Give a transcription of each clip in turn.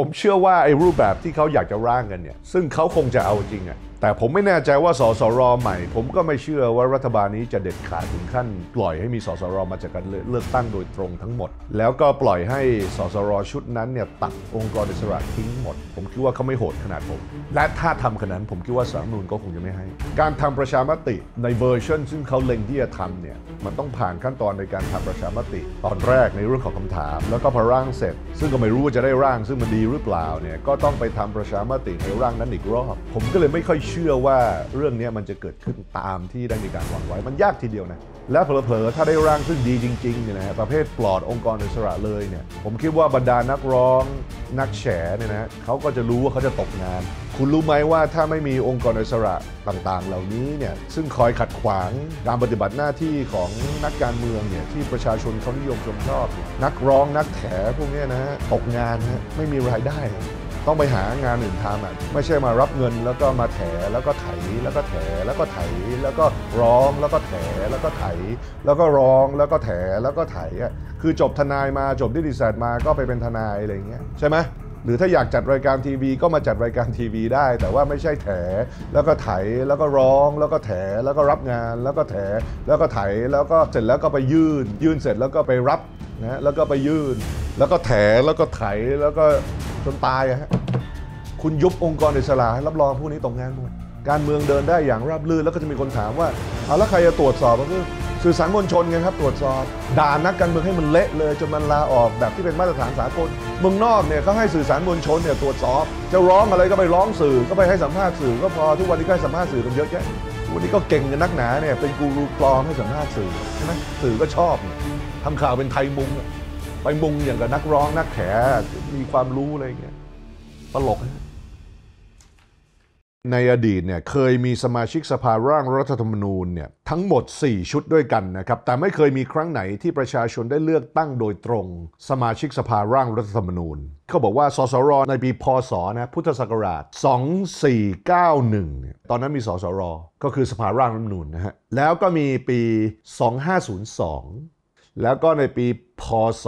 ผมเชื่อว่าไอ้รูปแบบที่เขาอยากจะร่างกันเนี่ยซึ่งเขาคงจะเอาจริงอะแต่ผมไม่แน่ใจว่าสสรใหม่ ผมก็ไม่เชื่อว่ารัฐบาลนี้จะเด็ดขาดถึงขั้น ปล่อยให้มีสสรมาจากการเลือกตั้งโดยตรงทั้งหมด แล้วก็ปล่อยให้สสรชุดนั้นเนี่ยตัดองค์กรอิสระทิ้งหมดผมคิดว่าเขาไม่โหดขนาดผมและถ้าทำขนาดผมคิดว่าสารนูนก็คงจะไม่ให้ การทำประชามติในเวอร์ชันซึ่งเขาเล็งที่จะทำเนี่ยมันต้องผ่านขั้นตอนในการทำประชามติตอนแรกในเรื่องของคำถามแล้วก็พอร่างเสร็จ ซึ่งก็ไม่รู้ว่าจะได้ร่างซึ่งมันดีหรือเปล่าเนี่ยก็ต้องไปทำประชามติในร่างนั้นอีกรอบผมก็เลยไม่ค่อยเชื่อว่าเรื่องนี้มันจะเกิดขึ้นตามที่ได้มีการหวังไว้มันยากทีเดียวนะและเผลอๆถ้าได้ร่างซึ่งดีจริงๆเนี่ยนะประเภทปลอดองค์กรอิสระเลยเนี่ยผมคิดว่าบรรดานักร้องนักแฉเนี่ยนะเขาก็จะรู้ว่าเขาจะตกงาน คุณรู้ไหมว่าถ้าไม่มีองค์กรอิสระต่างๆ เหล่านี้เนี่ย ซึ่งคอยขัดขวางการปฏิบัติหน้าที่ของนักการเมืองเนี่ยที่ประชาชนเขานิยมชมชอบ นักร้องนักแฉพวกนี้นะตกงานนะไม่มีรายได้ต้องไปหางานอื่นทำอ่ะไม่ใช่มารับเงินแล้วก็มาแถแล้วก็ไถแล้วก็แถแล้วก็ไถแล้วก็ร้องแล้วก็แถแล้วก็ไถแล้วก็ร้องแล้วก็แถแล้วก็ไถอ่ะคือจบทนายมาจบดิจิทัลมาก็ไปเป็นทนายอะไรเงี้ยใช่ไหมหรือถ้าอยากจัดรายการทีวีก็มาจัดรายการทีวีได้ แต่ว่าไม่ใช่แถแล้วก็ไถแล้วก็ร้อง แล้วก็แถแล้วก็รับงานแล้วก็แถแล้วก็ไถแล้วก็เสร็จแล้วก็ไปยื่น ยื่นเสร็จแล้วก็ไปรับนะแล้วก็ไปยื่น แล้วก็แถแล้วก็ไถแล้วก็จนตายฮะคุณยุบองค์กรอิสระรับรองพวกนี้ตรงานหมดการเมืองเดินได้อย่างราบรื่นแล้วก็จะมีคนถามว่า เอาแล้วใครจะตรวจสอบก็คือสื่อสารมวลชนไงครับตรวจสอบ ด่านักการเมืองให้มันเละเลยจนมันลาออกแบบที่เป็นมาตรฐานสากลเมืองนอกเนี่ยเขาให้สื่อสารมวลชนเนี่ยตรวจสอบ จะร้องอะไรก็ไปร้องสื่อก็ไปให้สัมภาษณ์สื่อ ก็พอทุกวันนี้ก็ให้สัมภาษณ์สื่อกันเยอะแยะวันนี้ก็เก่งกันนักหนาเนี่ยเป็นกูรูปลอมให้สัมภาษณ์สื่อใช่ไหมสื่อก็ชอบทำข่าวเป็นไทยมุง ไปมุงอย่างกับนักร้องนักแขมีความรู้อะไรเงี้ยตลกนะในอดีตเนี่ยเคยมีสมาชิกสภาร่างรัฐธรรมนูญเนี่ยทั้งหมด 4 ชุดด้วยกันนะครับแต่ไม่เคยมีครั้งไหนที่ประชาชนได้เลือกตั้งโดยตรง สมาชิกสภาร่างรัฐธรรมนูญ เขาบอกว่าสสรในปีพศนะพุทธศักราช 2491เน่ตอนนั้นมีสสร ก็คือสภาร่างรัฐธรรมนูญนะฮะแล้วก็มีปี 2502แล้วก็ในปี พศ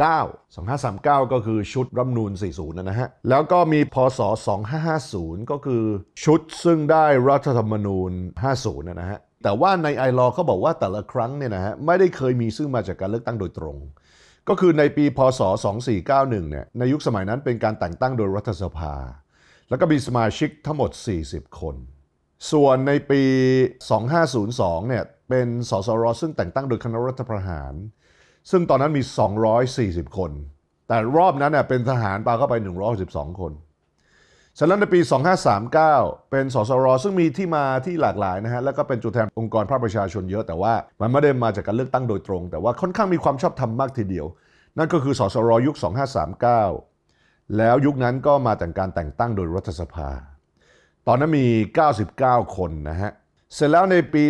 2539 2539 ก็คือชุดรัฐนูล40นะฮะ แล้วก็มีพศ 2550 ก็คือชุดซึ่งได้รัฐธรรมนูญ 50นะฮะ แต่ว่าในไอรอเขาบอกว่าแต่ละครั้งเนี่ยนะฮะไม่ได้เคยมีซึ่งมาจากการเลือกตั้งโดยตรง ก็คือในปีพศ 2491เนี่ยในยุคสมัยนั้นเป็นการแต่งตั้งโดยรัฐสภา แล้วก็มีสมาชิกทั้งหมด 40 คนส่วนในปี 2502 เนี่ยเป็นสสรซึ่งแต่งตั้งโดยคณะรัฐประหาร ซึ่งตอนนั้นมี 240 คน แต่รอบนั้นเนี่ยเป็นทหารปาเข้าไป 162 คนฉะนั้นในปี 2539 เป็นสสรซึ่งมีที่มาที่หลากหลายนะฮะ แล้วก็เป็นจุดแทน องค์กรภาคประชาชนเยอะแต่ว่ามันไม่ได้มาจากการเลือกตั้งโดยตรง แต่ว่าค่อนข้างมีความชอบธรรมมากทีเดียว นั่นก็คือสสรยุค 2539 แล้วยุคนั้นก็มาแต่งการแต่งตั้งโดยรัฐสภาตอนนั้นมี 99 คนนะฮะ เสร็จแล้วในปี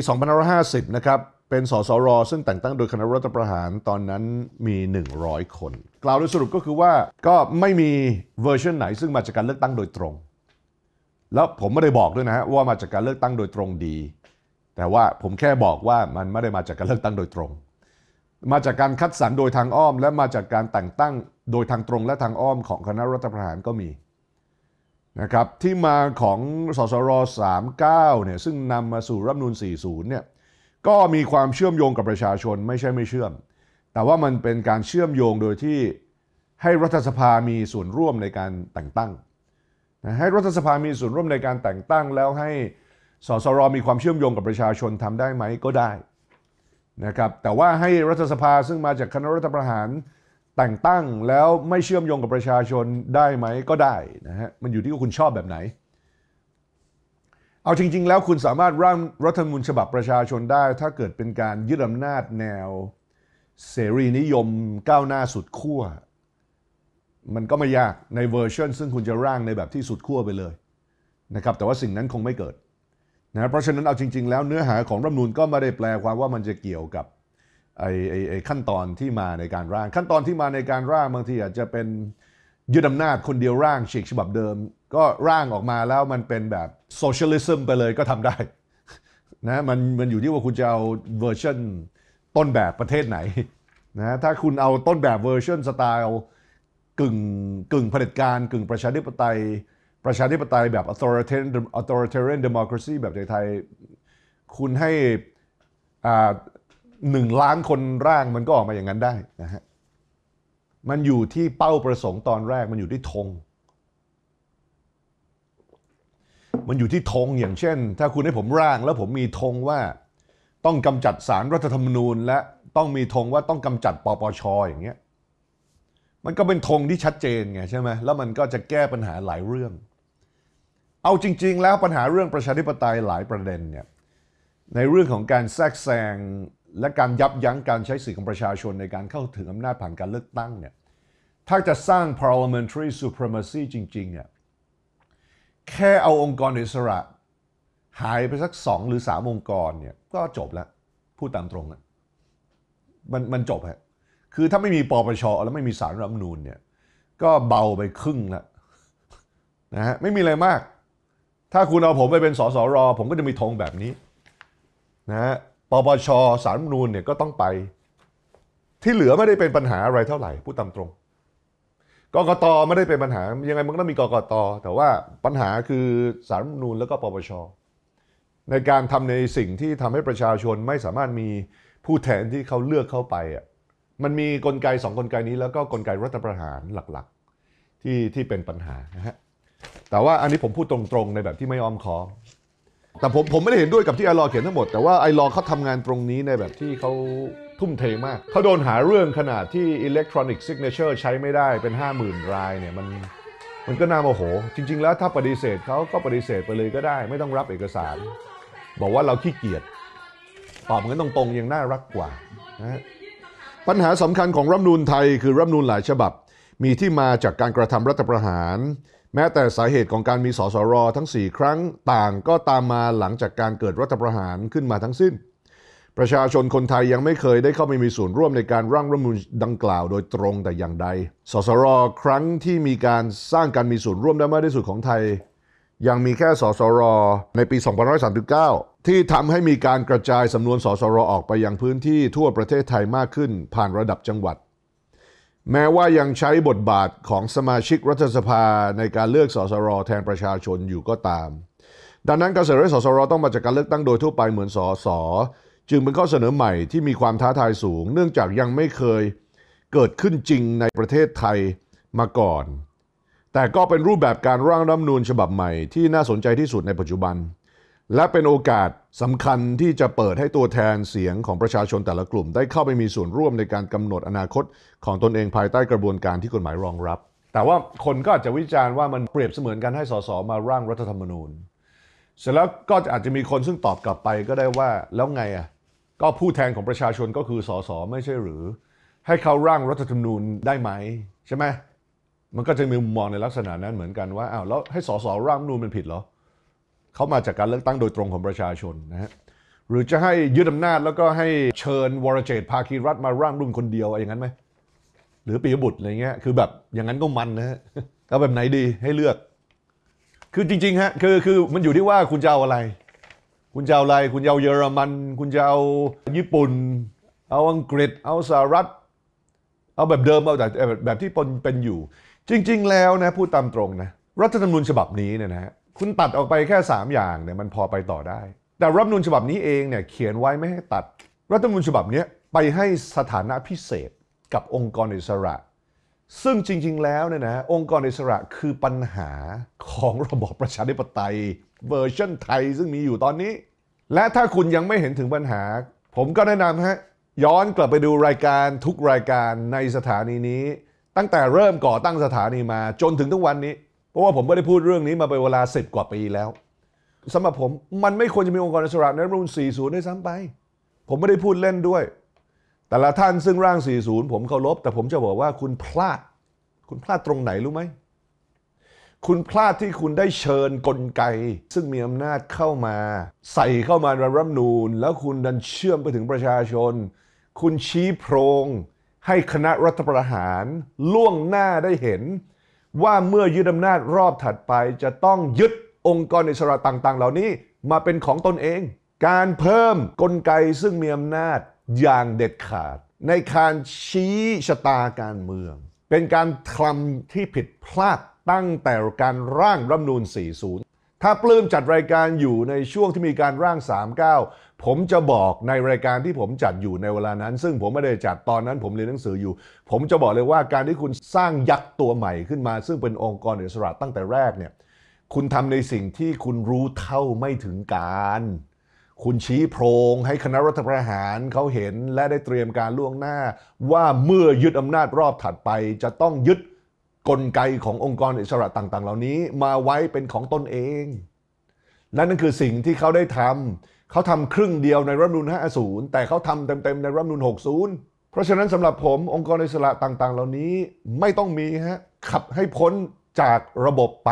2550นะครับเป็นสสรซึ่งแต่งตั้งโดยคณะรัฐประหาร ตอนนั้นมี 100 คน กล่าวโดยสรุปก็คือว่าก็ไม่มีเวอร์ชันไหนซึ่งมาจากการเลือกตั้งโดยตรง แล้วผมไม่ได้บอกด้วยนะฮะว่ามาจากการเลือกตั้งโดยตรงดี แต่ว่าผมแค่บอกว่ามันไม่ได้มาจากการเลือกตั้งโดยตรง มาจากการคัดสรรโดยทางอ้อม และมาจากการแต่งตั้งโดยทางตรงและทางอ้อมของคณะรัฐประหารก็มีนะครับที่มาของสสร39เนี่ยซึ่งนำมาสู่รัฐนูล40เนี่ยก็มีความเชื่อมโยงกับประชาชนไม่ใช่ไม่เชื่อม แต่ว่ามันเป็นการเชื่อมโยงโดยที่ให้รัฐสภา มีส่วนร่วมในการแต่งตั้งให้รัฐสภา มีส่วนร่วมในการแต่งตั้ง แล้วให้สสรมีความเชื่อมโยงกับประชาชนทำได้ไหมก็ได้นะครับแต่ว่าให้รัฐสภาซึ่งมาจากคณะรัฐประหารแต่งตั้งแล้วไม่เชื่อมโยงกับประชาชนได้ไหมก็ได้นะฮะมันอยู่ที่ว่าคุณชอบแบบไหน เอาจริง ๆ แล้วคุณสามารถร่างรัฐธรรมนูญฉบับประชาชนได้ถ้าเกิดเป็นการยึดอำนาจแนว เสรีนิยม ก้าวหน้าสุดขั้วมันก็ไม่ยากในเวอร์ชันซึ่งคุณจะร่างในแบบที่สุดขั้วไปเลยนะครับแต่ว่าสิ่งนั้นคงไม่เกิดนะเพราะฉะนั้นเอาจริงๆแล้วเนื้อหาของรัฐมนูญก็ไม่ได้แปลความว่ามันจะเกี่ยวกับไอ้ไอ้ไอ้ขั้นตอนที่มาในการร่าง ขั้นตอนที่มาในการร่าง บางทีอาจจะเป็นยึดอำนาจคนเดียวร่างฉีกฉบับเดิม ก็ร่างออกมาแล้วมันเป็นแบบโซเชียลิซึมไปเลยก็ทำได้นะมันมันอยู่ที่ว่าคุณจะเอาเวอร์ชันต้นแบบประเทศไหนนะถ้าคุณเอาต้นแบบเวอร์ชันสไตล์กึ่งกึ่งเผด็จการกึ่งประชาธิปไตย ประชาธิปไตยแบบ authoritarian authoritarian democracy แบบไทยๆคุณให้หนึ่งล้านคนร่างมันก็ออกมาอย่างนั้นได้นะฮะ มันอยู่ที่เป้าประสงค์ตอนแรกมันอยู่ที่ธงมันอยู่ที่ธงอย่างเช่น ถ้าคุณให้ผมร่างแล้วผมมีธงว่าต้องกำจัดสารรัฐธรรมนูญ และต้องมีธงว่าต้องกำจัดปปชอย่างเงี้ย มันก็เป็นธงที่ชัดเจนไงใช่ไหมแล้วมันก็จะแก้ปัญหาหลายเรื่อง เอาจริง ๆ แล้วปัญหาเรื่องประชาธิปไตยหลายประเด็นเนี่ยในเรื่องของการแทรกแซงและการยับยั้งการใช้สื่อของประชาชนในการเข้าถึงอำนาจผ่านการเลือกตั้งเนี่ย ถ้าจะสร้าง parliamentary supremacy จริง ๆ เนี่ย แค่เอาองค์กรอิสระหายไปสักสองหรือสามองค์กรเนี่ย ก็จบแล้ว พูดตามตรงนะมันมันจบฮะ คือถ้าไม่มีปปช แล้วไม่มีสารรัฐมนูลเนี่ย ก็เบาไปครึ่งละนะฮะ ไม่มีอะไรมาก ถ้าคุณเอาผมไปเป็นสสร ผมก็จะมีธงแบบนี้ นะฮะปปชสารมนูลเนี่ยก็ต้องไป ที่เหลือไม่ได้เป็นปัญหาอะไรเท่าไหร่พูดตามตรงกกตไม่ได้เป็นปัญหายังไงมันก็ต้องมีกกตแต่ว่าปัญหาคือสารมนูลแล้วก็ปปช ในการทำในสิ่งที่ทำให้ประชาชนไม่สามารถมีผู้แทนที่เขาเลือกเข้าไปอ่ะมันมีกลไกสองกลไกนี้ แล้วก็กลไกรัฐประหารหลักๆที่ที่เป็นปัญหานะฮะแต่ว่าอันนี้ผมพูดตรงๆในแบบที่ไม่อ้อมค้อมแต่ผมผมไม่ได้เห็นด้วยกับที่ไอรอเขียนทั้งหมด แต่ว่าไอรอเขาทำงานตรงนี้ในแบบที่เขาทุ่มเทมากเขาโดนหาเรื่องขนาดที่อิเกทรอนิกส์ซิกเนเจอร์ใช้ไม่ได้เป็น 50,000 รายเนี่ยมันมันก็น่าโมโห จริง ๆ แล้วถ้าปฏิเสธเขาก็ปฏิเสธไปเลยก็ได้ ไม่ต้องรับเอกสาร บอกว่าเราขี้เกียจตอบืันตรงๆยังน่ารักกว่านะปัญหาสำคัญของรัฐนูลไทยคือรัฐนูลหลายฉบับ มีที่มาจากการกระทำรัฐประหารแม้แต่สาเหตุของการมีสสรทั้ง 4 ครั้งต่างก็ตามมาหลังจากการเกิดรัฐประหารขึ้นมาทั้งสิ้น ประชาชนคนไทยยังไม่เคยได้เข้าไปมีส่วนร่วมในการร่างรัฐมนูลดังกล่าวโดยตรงแต่อย่างใด สสร ครั้งที่มีการสร้างการมีส่วนร่วมได้มากที่สุดของไทย ยังมีแค่สสรในปี 2539 ที่ทำให้มีการกระจายสำนวนสสรออกไปยังพื้นที่ทั่วประเทศไทยมากขึ้น ผ่านระดับจังหวัดแม้ว่ายังใช้บทบาทของสมาชิกรัฐสภาในการเลือกสสรแทนประชาชนอยู่ก็ตาม ดังนั้นการเสนอสสร ต้องมาจากการเลือกตั้งโดยทั่วไปเหมือนสสจึงเป็นข้อเสนอใหม่ที่มีความท้าทายสูง เนื่องจากยังไม่เคยเกิดขึ้นจริงในประเทศไทยมาก่อน แต่ก็เป็นรูปแบบการร่างรัฐมนูญฉบับใหม่ที่น่าสนใจที่สุดในปัจจุบันและเป็นโอกาสสำคัญที่จะเปิดให้ตัวแทนเสียงของประชาชนแต่ละกลุ่ม ได้เข้าไปมีส่วนร่วมในการกำหนดอนาคต ของตนเองภายใต้กระบวนการที่กฎหมายรองรับ แต่ว่าคนก็อาจจะวิจารณ์ว่ามันเปรียบเสมือนการให้สสมาร่างรัฐธรรมนูญ เสร็จแล้วก็อาจจะมีคนซึ่งตอบกลับไปก็ได้ว่าแล้วไงอ่ะ ก็ผู้แทนของประชาชนก็คือสสไม่ใช่หรือ ให้เขาร่างรัฐธรรมนูญได้ไหมใช่ไหมมันก็จะมีมุมมองในลักษณะนั้นเหมือนกันว่าอ้าวแล้วให้สสร่างนูญมันผิดเหรอเขามาจากการเลือกตั้งโดยตรงของประชาชนนะฮะ หรือจะให้ยึดอำนาจแล้วก็ให้เชิญวรเจตภาคีรัฐมาร่างรุ่นคนเดียวอย่างนั้นไหม หรือปียบุตรอะไรเงี้ย คือแบบอย่างนั้นก็มันนะฮะก็แบบไหนดีให้เลือก คือจริงๆฮะ คือคือมันอยู่ที่ว่าคุณจะเอาอะไร คุณจะเอาอะไร คุณจะเอา เยอรมัน คุณจะเอาญี่ปุ่น เอาอังกฤษ เอาสหรัฐ เอาแบบเดิมเอาแต่แบบที่เป็นอยู่ จริงๆ แล้วนะพูดตามตรงนะรัฐธรรมนูญฉบับนี้เนี่ยนะฮะคุณตัดออกไปแค่ 3 อย่างเนี่ยมันพอไปต่อได้ แต่รัฐมนุนฉบับนี้เองเนี่ยเขียนไว้ไม่ให้ตัด รัฐมนุนฉบับนี้ไปให้สถานะพิเศษกับองค์กรอิสระ ซึ่งจริง ๆ แล้วเนี่ยนะองค์กรอิสระคือปัญหาของระบอบประชาธิปไตยเวอร์ชันไทย ซึ่งมีอยู่ตอนนี้ และถ้าคุณยังไม่เห็นถึงปัญหา ผมก็แนะนำฮะ ย้อนกลับไปดูรายการทุกรายการในสถานีนี้ ตั้งแต่เริ่มก่อตั้งสถานีมาจนถึงทุกวันนี้เพราะว่าผมไม่ได้พูดเรื่องนี้มาเป็นเวลาสิบกว่าปีแล้วสำหรับผมมันไม่ควรจะมีองค์กรอิสระในรุ่นู40ด้ซ้ำไปผมไม่ได้พูดเล่นด้วย แต่ละท่านซึ่งร่าง 40 ผมเคารพ แต่ผมจะบอกว่าคุณพลาด คุณพลาดตรงไหนรู้ไหมคุณพลาดที่คุณได้เชิญกลไก ซึ่งมีอำนาจเข้ามา ใส่เข้ามาในรัฐนูนแล้วคุณดันเชื่อมไปถึงประชาชน คุณชี้โพรงให้คณะรัฐประหารล่วงหน้าได้เห็นว่าเมื่อยึดอำนาจรอบถัดไปจะต้องยึดองค์กรอิสระต่างๆ เหล่านี้ มาเป็นของตนเอง การเพิ่มกลไกซึ่งมีอำนาจอย่างเด็ดขาด ในการชี้ชะตาการเมือง เป็นการคลำที่ผิดพลาดตั้งแต่การร่างรัฐนูล40 ถ้าปลื้มจัดรายการอยู่ในช่วงที่มีการร่าง 39ผมจะบอกในรายการที่ผมจัดอยู่ในเวลานั้น ซึ่งผมไม่ได้จัดตอนนั้นผมเรียนหนังสืออยู่ ผมจะบอกเลยว่าการที่คุณสร้างยักษ์ตัวใหม่ขึ้นมา ซึ่งเป็นองค์กรอิสระตั้งแต่แรกเนี่ยคุณทำในสิ่งที่คุณรู้เท่าไม่ถึงการ คุณชี้โพรง ให้คณะรัฐประหารเขาเห็นและได้เตรียมการล่วงหน้า ว่าเมื่อยึดอำนาจรอบถัดไป จะต้องยึดกลไกขององค์กรอิสระต่างๆ เหล่านี้ มาไว้เป็นของตนเองและนั่นคือสิ่งที่เขาได้ทำเขาทำครึ่งเดียวในรัฐมนูน50แต่เขาทำเต็มๆ ในรัฐมนูน60 เพราะฉะนั้นสำหรับผมองค์กรอิสระต่างๆ เหล่านี้ไม่ต้องมีฮะขับให้พ้นจากระบบไป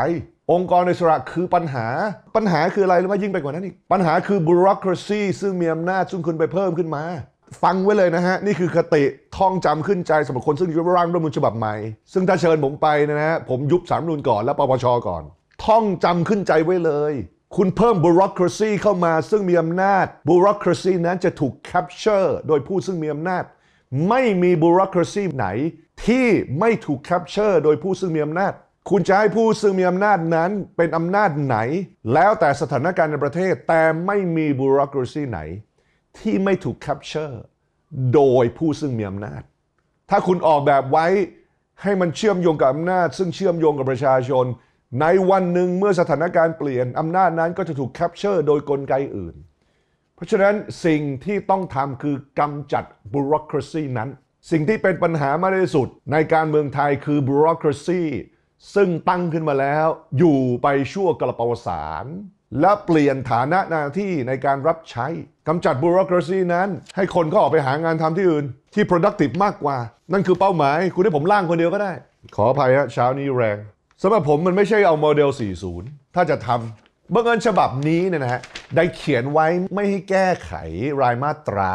องค์กรอิสระคือปัญหาปัญหาคืออะไรหรือว่ายิ่งไปกว่านั้นอีกปัญหาคือบูโรครซีซึ่งมีอำนาจซึ่งคุณไปเพิ่มขึ้นมา ฟังไว้เลยนะฮะนี่คือคติท่องจำขึ้นใจสำหรับคนซึ่งยุบร่างรัฐมนุนฉบับใหม่ ซึ่งถ้าเชิญผมไปนะฮะผมยุบสามนูนก่อนแล้วปปชก่อน ท่องจำขึ้นใจไว้เลยคุณเพิ่มบูโรคราซีเข้ามาซึ่งมีอำนาจบูโรคราซีนั้นจะถูกแคปเจอร์โดยผู้ซึ่งมีอำนาจไม่มีบูโรคราซีไหนที่ไม่ถูกแคปเจอร์ โดยผู้ซึ่งมีอำนาจ คุณจะให้ผู้ซึ่งมีอำนาจนั้นเป็นอำนาจไหน แล้วแต่สถานการณ์ในประเทศ แต่ไม่มีบูโรคราซีไหน ที่ไม่ถูกแคปเจอร์โดยผู้ซึ่งมีอำนาจ ถ้าคุณออกแบบไว้ให้มันเชื่อมโยงกับอำนาจ ซึ่งเชื่อมโยงกับประชาชนในวันหนึ่งเมื่อสถานการณ์เปลี่ยน อำนาจนั้นก็จะถูกแคปเจอร์โดยกลไกอื่น เพราะฉะนั้นสิ่งที่ต้องทำคือกำจัดบุโรคราซีนั้น สิ่งที่เป็นปัญหามากที่สุดในการเมืองไทยคือบุโรคราซีซึ่งตั้งขึ้นมาแล้วอยู่ไปชั่วกระปวสาร และเปลี่ยนฐานะหน้าที่ในการรับใช้กำจัดบุโรคราซีนั้น ให้คนก็ออกไปหางานทำที่อื่น ที่ productive มากกว่า นั่นคือเป้าหมาย คุณให้ผมล่างคนเดียวก็ได้ ขออภัยฮะเช้านี้แรงสำหรับผมมันไม่ใช่เอาโมเดล 40 ถ้าจะทำบังเอิญฉบับนี้เนี่ยนะฮะได้เขียนไว้ไม่ให้แก้ไขรายมาตรา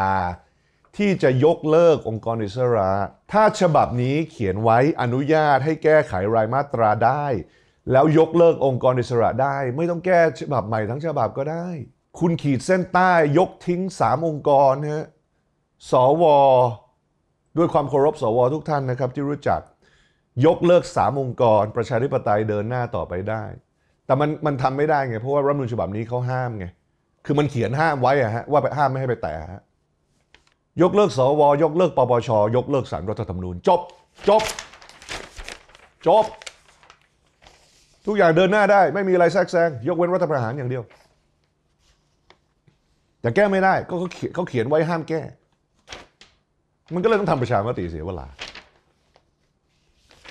ที่จะยกเลิกองค์กรอิสระถ้าฉบับนี้เขียนไว้อนุญาตให้แก้ไขรายมาตราได้ แล้วยกเลิกองค์กรอิสระได้ ไม่ต้องแก้ฉบับใหม่ทั้งฉบับก็ได้ คุณขีดเส้นใต้ยกทิ้ง 3 องค์กรฮะสว ด้วยความเคารพสว ทุกท่านนะครับที่รู้จักยกเลิกสามองค์กร ประชาธิปไตยเดินหน้าต่อไปได้ แต่มันมันทำไม่ได้ไงเพราะว่ารัฐธรรมนูญฉบับนี้เขาห้ามไงคือมันเขียนห้ามไว้อะฮะว่าไปห้ามไม่ให้ไปแตะฮะยกเลิกสวยกเลิกปปช ยกเลิกสารรัฐธรรมนูญจบจบจบ ทุกอย่างเดินหน้าได้ไม่มีอะไรแทรกแซงยกเว้นรัฐประหารอย่างเดียวแต่แก้ไม่ได้ ก็เขาเขียนเขาเขียนไว้ห้ามแก้ มันก็เลยต้องทำประชามติเสียเวลา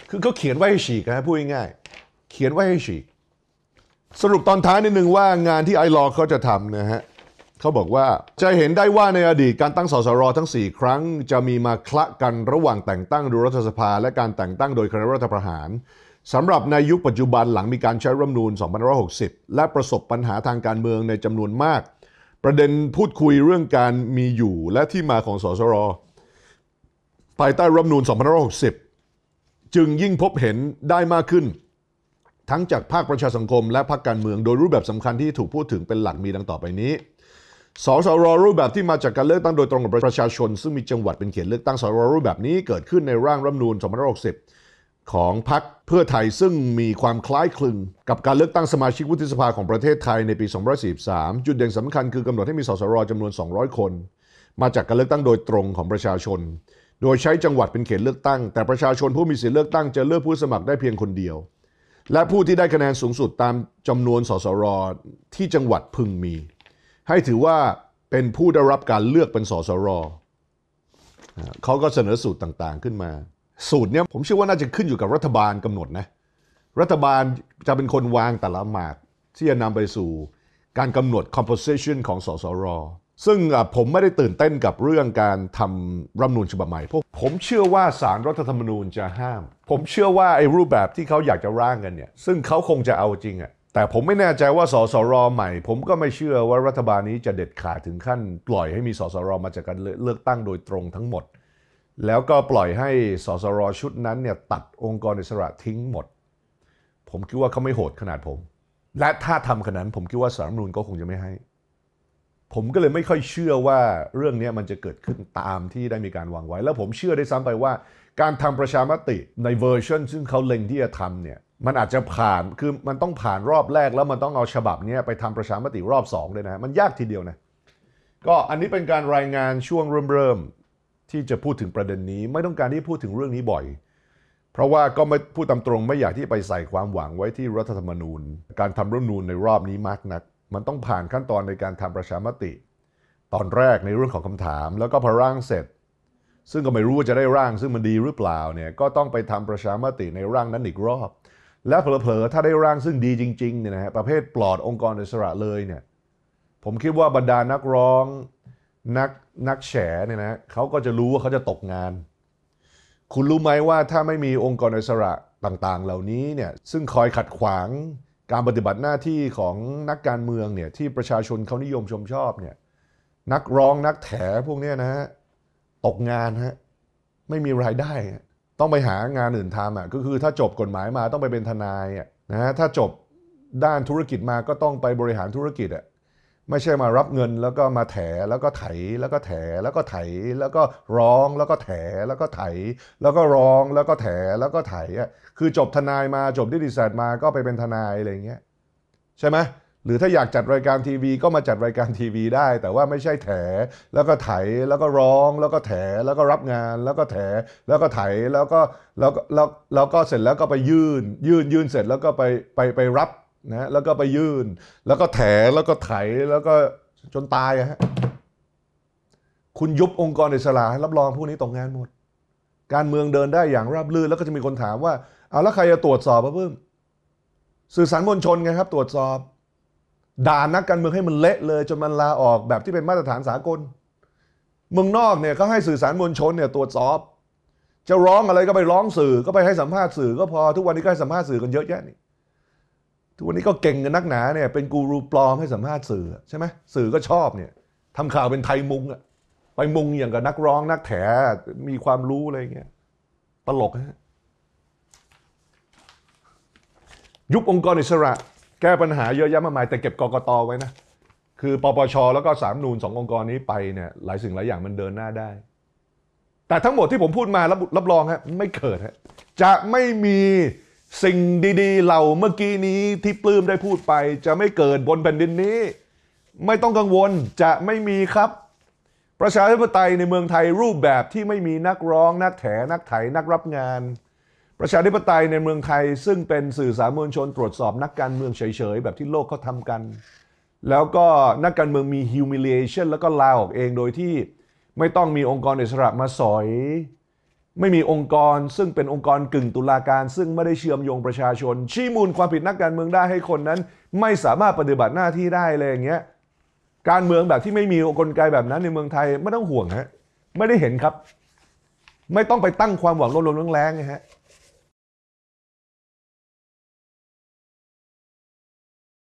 คือเขาเขียนไว้ให้ฉีกนะพูดง่ายๆ เขียนไว้ให้ฉีก สรุปตอนท้ายนิดนึงว่างานที่ไอรอเขาจะทำนะฮะเขาบอกว่าจะเห็นได้ว่าในอดีตการตั้งสสร ทั้ง 4 ครั้ง จะมีมาคละกันระหว่างแต่งตั้งโดยรัฐสภา และการแต่งตั้งโดยคณะรัฐประหารสำหรับในยุคปัจจุบันหลังมีการใช้รัฐมนูล2560 และประสบปัญหาทางการเมืองในจำนวนมาก ประเด็นพูดคุยเรื่องการมีอยู่และที่มาของสสรภายใต้รัฐมนูล2560จึงยิ่งพบเห็นได้มากขึ้น ทั้งจากภาคประชาสังคม และภาคการเมืองโดยรูปแบบสำคัญที่ถูกพูดถึงเป็นหลักมีดังต่อไปนี้ สสรรูปแบบที่มาจากการเลือกตั้งโดยตรงของประชาชน ซึ่งมีจังหวัดเป็นเขตเลือกตั้งสรรูปแบบนี้เกิดขึ้นในร่างรัฐมนูล2560 ของพรรคเพื่อไทยซึ่งมีความคล้ายคลึง กับการเลือกตั้งสมาชิกวุฒิสภาของประเทศไทยในปี2543 จุดเด่นสำคัญคือกำหนดให้มีสสรจำนวน 200 คน มาจากการเลือกตั้งโดยตรงของประชาชนโดยใช้จังหวัดเป็นเขตเลือกตั้งแต่ประชาชนผู้มีสิทธิเลือกตั้งจะเลือกผู้สมัครได้เพียงคนเดียว และผู้ที่ได้คะแนนสูงสุดตามจำนวน สสร ที่จังหวัดพึงมี ให้ถือว่าเป็นผู้ได้รับการเลือกเป็นสสรเขาก็เสนอสูตรต่างๆขึ้นมา สูตรเนี้ยผมเชื่อว่าน่าจะขึ้นอยู่กับรัฐบาลกำหนดนะรัฐบาลจะเป็นคนวางแต่ละหมาก ที่จะนำไปสู่การกำหนด composition ของสสรซึ่งผมไม่ได้ตื่นเต้นกับเรื่องการทำรัฐมนูญฉบับใหม่พวกผมเชื่อว่าสารรัฐธรรมนูญจะห้าม ผมเชื่อว่าไอ้รูปแบบที่เขาอยากจะร่างกันเนี่ยซึ่งเขาคงจะเอาจริงอะแต่ผมไม่แน่ใจว่าสสร ใหม่ ผมก็ไม่เชื่อว่ารัฐบาลนี้จะเด็ดขาดถึงขั้น ปล่อยให้มีสสร มาจากการเลือกตั้งโดยตรงทั้งหมด แล้วก็ปล่อยให้สสร ชุดนั้นเนี่ยตัดองค์กรอิสระทิ้งหมด ผมคิดว่าเขาไม่โหดขนาดผม และถ้าทำขนาดนั้นผมคิดว่าสารรัฐมนูญก็คงจะไม่ให้ผมก็เลยไม่ค่อยเชื่อว่าเรื่องนี้มันจะเกิดขึ้นตามที่ได้มีการวางไว้ แล้วผมเชื่อได้ซ้ำไปว่าการทำประชามติในเวอร์ชันซึ่งเขาเล็งที่จะทำเนี่ย มันอาจจะผ่านคือมันต้องผ่านรอบแรกแล้วมันต้องเอาฉบับนี้ไปทำประชามติรอบ2เลยนะมันยากทีเดียวนะ ก็อันนี้เป็นการรายงานช่วงเริ่มๆที่จะพูดถึงประเด็นนี้ ไม่ต้องการที่พูดถึงเรื่องนี้บ่อย เพราะว่าก็ไม่พูดตามตรงไม่อยากที่ไปใส่ความหวังไว้ที่รัฐธรรมนูญ การทำรัฐธรรมนูญในรอบนี้มากนักมันต้องผ่านขั้นตอนในการทำประชามติ ตอนแรกในเรื่องของคำถามแล้วก็พอร่างเสร็จ ซึ่งก็ไม่รู้ว่าจะได้ร่าง ซึ่งมันดีหรือเปล่าเนี่ยก็ต้องไปทำประชามติในร่างนั้นอีกรอบ และเผลอๆถ้าได้ร่างซึ่งดีจริงๆเนี่ยนะฮะประเภทปลอดองค์กรอิสระเลยเนี่ยผมคิดว่าบรรดานักร้องนักนักแฉเนี่ยนะเขาก็จะรู้ว่าเขาจะตกงาน คุณรู้ไหมว่าถ้าไม่มีองค์กรอิสระต่างๆ เหล่านี้เนี่ยซึ่งคอยขัดขวางการปฏิบัติหน้าที่ของนักการเมืองเนี่ยที่ประชาชนเขานิยมชมชอบเนี่ยนักร้องนักแถพวกเนี้ยนะฮะ ตกงานฮะ ไม่มีรายได้ ต้องไปหางานอื่นทำอ่ะก็คือถ้าจบกฎหมายมาต้องไปเป็นทนายอ่ะนะฮะถ้าจบด้านธุรกิจมาก็ต้องไปบริหารธุรกิจอ่ะไม่ใช่มารับเงินแล้วก็มาแถแล้วก็ไถแล้วก็แถแล้วก็ไถแล้วก็ร้องแล้วก็แถแล้วก็ไถแล้วก็ร้องแล้วก็แถแล้วก็ไถอ่ะคือจบทนายมาจบดิจิทัลมาก็ไปเป็นทนายอะไรเงี้ยใช่ไหมหรือถ้าอยากจัดรายการทีวีก็มาจัดรายการทีวีได้แต่ว่าไม่ใช่แถแล้วก็ไถแล้วก็ร้องแล้วก็แถแล้วก็รับงานแล้วก็แถแล้วก็ไถแล้วก็แล้วแล้วแล้วก็เสร็จแล้วก็ไปยื่นยื่นยื่นเสร็จแล้วก็ไปไปไปรับนะแล้วก็ไปยื่นแล้วก็แถ แล้วก็ไถแล้วก็จนตายฮะคุณยุบองค์กรอิสระรับรองผู้นี้ตกงานหมด การเมืองเดินได้อย่างราบรื่นแล้วก็จะมีคนถามว่า เอาแล้วใครจะตรวจสอบเพิ่มสื่อสารมวลชนไงครับ ตรวจสอบ ด่านักการเมืองให้มันเละเลย จนมันลาออกแบบที่เป็นมาตรฐานสากล เมืองนอกเนี่ยเขาให้สื่อสารมวลชนเนี่ยตรวจสอบ จะร้องอะไรก็ไปร้องสื่อก็ไปให้สัมภาษณ์สื่อก็พอ ทุกวันนี้ก็ให้สัมภาษณ์สื่อกันเยอะแยะนี่ทุกวันนี้ก็เก่งกันนักหนาเนี่ย เป็นกูรูปลอมให้สัมภาษณ์สื่อใช่ไหมสื่อก็ชอบเนี่ยทำข่าวเป็นไทยมุงอะไปมุงอย่างกับนักร้อง นักแถ มีความรู้ อะไรเงี้ยตลกฮะ ยุบองค์กรอิสระ แก้ปัญหาเยอะแยะมากมาย แต่เก็บกกตไว้นะ คือ ปปชแล้วก็สามนูนสององค์กรนี้ไปเนี่ยหลายสิ่งหลายอย่างมันเดินหน้าได้ แต่ทั้งหมดที่ผมพูดมารับรับรองฮะไม่เกิดฮะจะไม่มีสิ่งดีๆเหล่าเมื่อกี้นี้ที่ปลื้มได้พูดไป จะไม่เกิดบนแผ่นดินนี้ ไม่ต้องกังวลจะไม่มีครับ ประชาธิปไตยในเมืองไทยรูปแบบที่ไม่มีนักร้อง นักแถ นักไถนักรับงาน ประชาธิปไตยในเมืองไทย ซึ่งเป็นสื่อสารมวลชนตรวจสอบนักการเมืองเฉยๆแบบที่โลกเขาทำกัน แล้วก็นักการเมืองมี humiliation แล้วก็ลาออกเองโดยที่ไม่ต้องมีองค์กรอิสระมาสอยไม่มีองค์กร ซึ่งเป็นองค์กรกึ่งตุลาการซึ่งไม่ได้เชื่อมโยงประชาชน ชี้มูลความผิดนักการเมืองได้ให้คนนั้น ไม่สามารถปฏิบัติหน้าที่ได้เลยอย่างเงี้ยการเมืองแบบที่ไม่มีกลไกแบบนั้นในเมืองไทยไม่ต้องห่วงฮะไม่ได้เห็นครับ ไม่ต้องไปตั้งความหวังลดลงแรงๆฮะ